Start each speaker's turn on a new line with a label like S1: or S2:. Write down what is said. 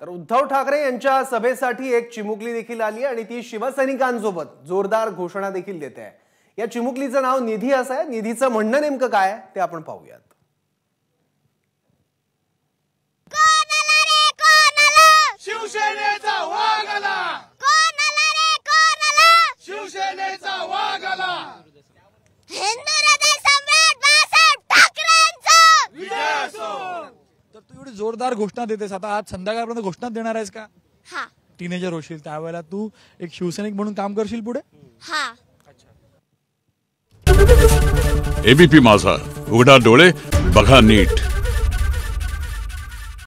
S1: तर उद्धव ठाकरे यांच्या सभेसाठी एक चिमुकली देखील आली आणि ती शिवसैनिकांसोबत जोरदार घोषणा देखील देते आहे या चिमुकलीचं नाव निधी असं आहे निधीचं म्हणणं नेमकं काय ते आपण पाहूयात शिवसेनेचा
S2: शिवसेनेचा
S3: तर तू एवढी जोरदार घोषणा देतेस आता आज संध्याकाळपर्यंत घोषणा देणार आहेस का टीनेजर होशील त्यावेळेला तू एक शिवसैनिक म्हणून काम करशील पुढे हा
S4: एबीपी माझा उघडा डोळे बघा नीट